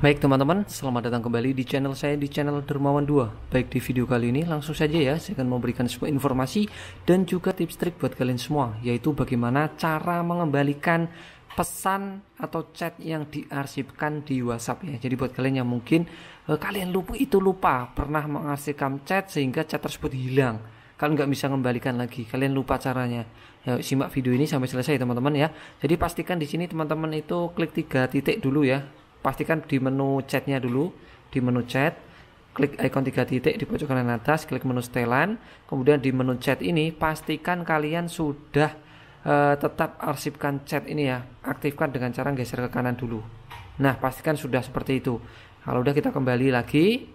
Baik teman-teman, selamat datang kembali di channel saya di channel Dermawan 2 Baik di video kali ini langsung saja ya, saya akan memberikan sebuah informasi dan juga tips trik buat kalian semua Yaitu bagaimana cara mengembalikan pesan atau chat yang diarsipkan di WhatsApp ya. Jadi buat kalian yang mungkin eh, kalian lupa itu lupa pernah mengarsipkan chat sehingga chat tersebut hilang kalian nggak bisa mengembalikan lagi kalian lupa caranya ya, simak video ini sampai selesai teman-teman ya jadi pastikan di sini teman-teman itu klik tiga titik dulu ya pastikan di menu chatnya dulu di menu chat klik ikon tiga titik di pojok kanan atas klik menu setelan kemudian di menu chat ini pastikan kalian sudah uh, tetap arsipkan chat ini ya aktifkan dengan cara geser ke kanan dulu nah pastikan sudah seperti itu kalau udah kita kembali lagi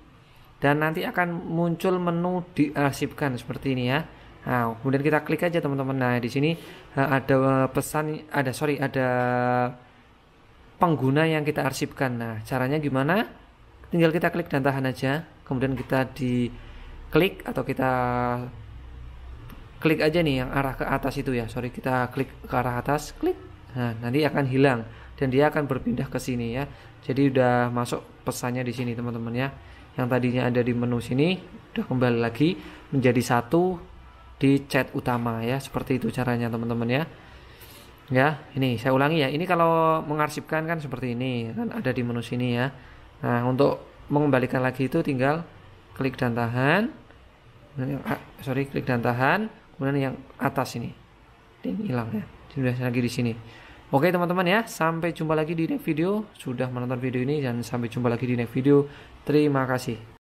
dan nanti akan muncul menu diarsipkan seperti ini ya Nah, kemudian kita klik aja teman-teman. Nah, di sini eh, ada eh, pesan, ada sorry, ada pengguna yang kita arsipkan. Nah, caranya gimana? Tinggal kita klik dan tahan aja. Kemudian kita di klik atau kita klik aja nih yang arah ke atas itu ya. Sorry, kita klik ke arah atas, klik. Nah, nanti akan hilang dan dia akan berpindah ke sini ya. Jadi udah masuk pesannya di sini teman-teman ya. Yang tadinya ada di menu sini udah kembali lagi menjadi satu di chat utama ya. Seperti itu caranya teman-teman ya ya ini saya ulangi ya ini kalau mengarsipkan kan seperti ini kan ada di menu sini ya nah untuk mengembalikan lagi itu tinggal klik dan tahan sorry klik dan tahan kemudian yang atas ini ini hilang ya sudah lagi di sini Oke teman-teman ya, sampai jumpa lagi di next video. Sudah menonton video ini dan sampai jumpa lagi di next video. Terima kasih.